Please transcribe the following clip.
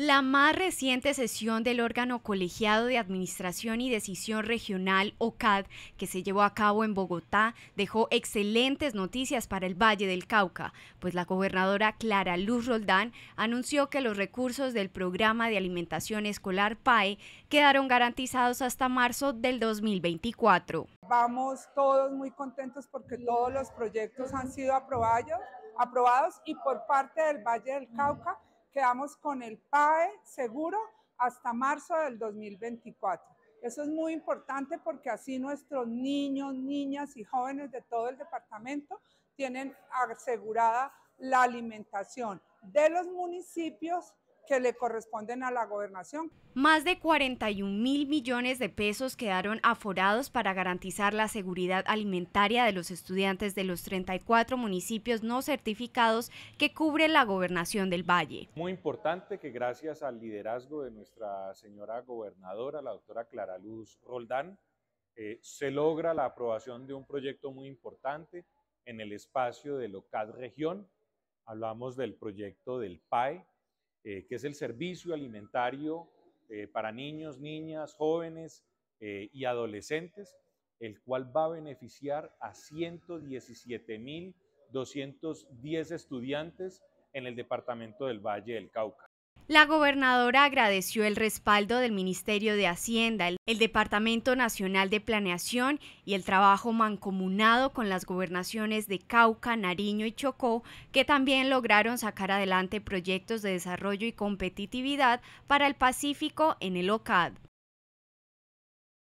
La más reciente sesión del órgano colegiado de Administración y Decisión Regional, OCAD, que se llevó a cabo en Bogotá, dejó excelentes noticias para el Valle del Cauca, pues la gobernadora Clara Luz Roldán anunció que los recursos del programa de alimentación escolar PAE quedaron garantizados hasta marzo del 2024. Vamos todos muy contentos porque todos los proyectos han sido aprobados, aprobados y por parte del Valle del Cauca quedamos con el PAE seguro hasta marzo del 2024. Eso es muy importante porque así nuestros niños, niñas y jóvenes de todo el departamento tienen asegurada la alimentación de los municipios que le corresponden a la gobernación. Más de 41 mil millones de pesos quedaron aforados para garantizar la seguridad alimentaria de los estudiantes de los 34 municipios no certificados que cubre la gobernación del Valle. Muy importante que gracias al liderazgo de nuestra señora gobernadora, la doctora Clara Luz Roldán, eh, se logra la aprobación de un proyecto muy importante en el espacio de Locad región. Hablamos del proyecto del PAE, eh, que es el servicio alimentario eh, para niños, niñas, jóvenes eh, y adolescentes, el cual va a beneficiar a 117.210 estudiantes en el departamento del Valle del Cauca. La gobernadora agradeció el respaldo del Ministerio de Hacienda, el Departamento Nacional de Planeación y el trabajo mancomunado con las gobernaciones de Cauca, Nariño y Chocó, que también lograron sacar adelante proyectos de desarrollo y competitividad para el Pacífico en el OCAD.